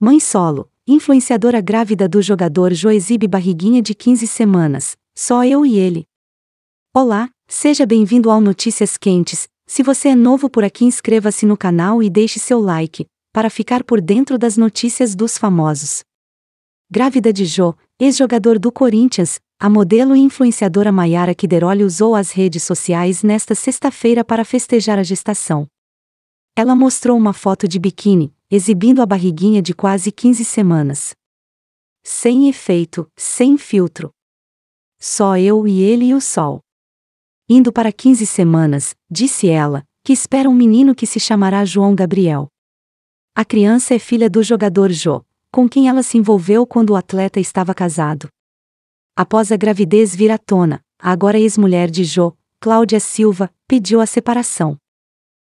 Mãe solo, influenciadora grávida do jogador Jo exibe barriguinha de 15 semanas, só eu e ele. Olá, seja bem-vindo ao Notícias Quentes. Se você é novo por aqui, inscreva-se no canal e deixe seu like, para ficar por dentro das notícias dos famosos. Grávida de Jo, ex-jogador do Corinthians, a modelo e influenciadora Maiara Kideroli usou as redes sociais nesta sexta-feira para festejar a gestação. Ela mostrou uma foto de biquíni, exibindo a barriguinha de quase 15 semanas. Sem efeito, sem filtro. Só eu e ele e o sol. Indo para 15 semanas, disse ela, que espera um menino que se chamará João Gabriel. A criança é filha do jogador Jo, com quem ela se envolveu quando o atleta estava casado. Após a gravidez vir à tona, a agora ex-mulher de Jo, Cláudia Silva, pediu a separação.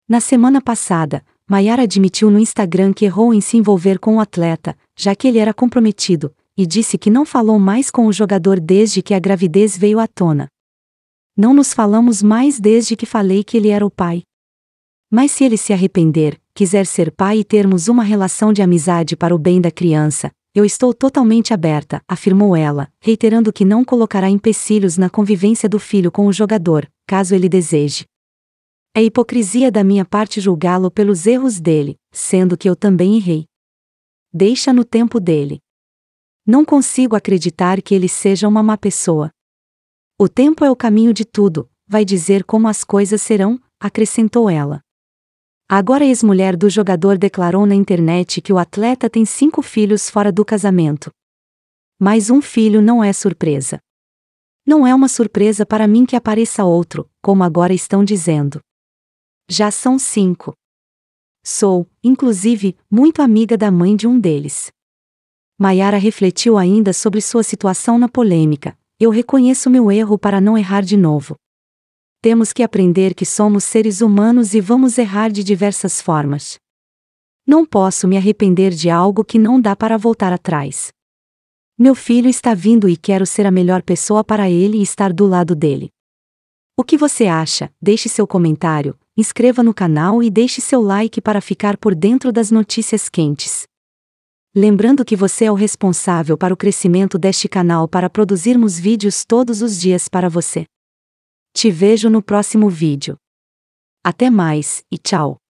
Na semana passada, Maiara admitiu no Instagram que errou em se envolver com o atleta, já que ele era comprometido, e disse que não falou mais com o jogador desde que a gravidez veio à tona. Não nos falamos mais desde que falei que ele era o pai. Mas se ele se arrepender, quiser ser pai e termos uma relação de amizade para o bem da criança, eu estou totalmente aberta, afirmou ela, reiterando que não colocará empecilhos na convivência do filho com o jogador, caso ele deseje. É hipocrisia da minha parte julgá-lo pelos erros dele, sendo que eu também errei. Deixa no tempo dele. Não consigo acreditar que ele seja uma má pessoa. O tempo é o caminho de tudo, vai dizer como as coisas serão, acrescentou ela. Agora a ex-mulher do jogador declarou na internet que o atleta tem cinco filhos fora do casamento. Mas um filho não é surpresa. Não é uma surpresa para mim que apareça outro, como agora estão dizendo. Já são cinco. Sou, inclusive, muito amiga da mãe de um deles. Maiara refletiu ainda sobre sua situação na polêmica. Eu reconheço meu erro para não errar de novo. Temos que aprender que somos seres humanos e vamos errar de diversas formas. Não posso me arrepender de algo que não dá para voltar atrás. Meu filho está vindo e quero ser a melhor pessoa para ele e estar do lado dele. O que você acha? Deixe seu comentário, inscreva no canal e deixe seu like para ficar por dentro das notícias quentes. Lembrando que você é o responsável para o crescimento deste canal para produzirmos vídeos todos os dias para você. Te vejo no próximo vídeo. Até mais e tchau!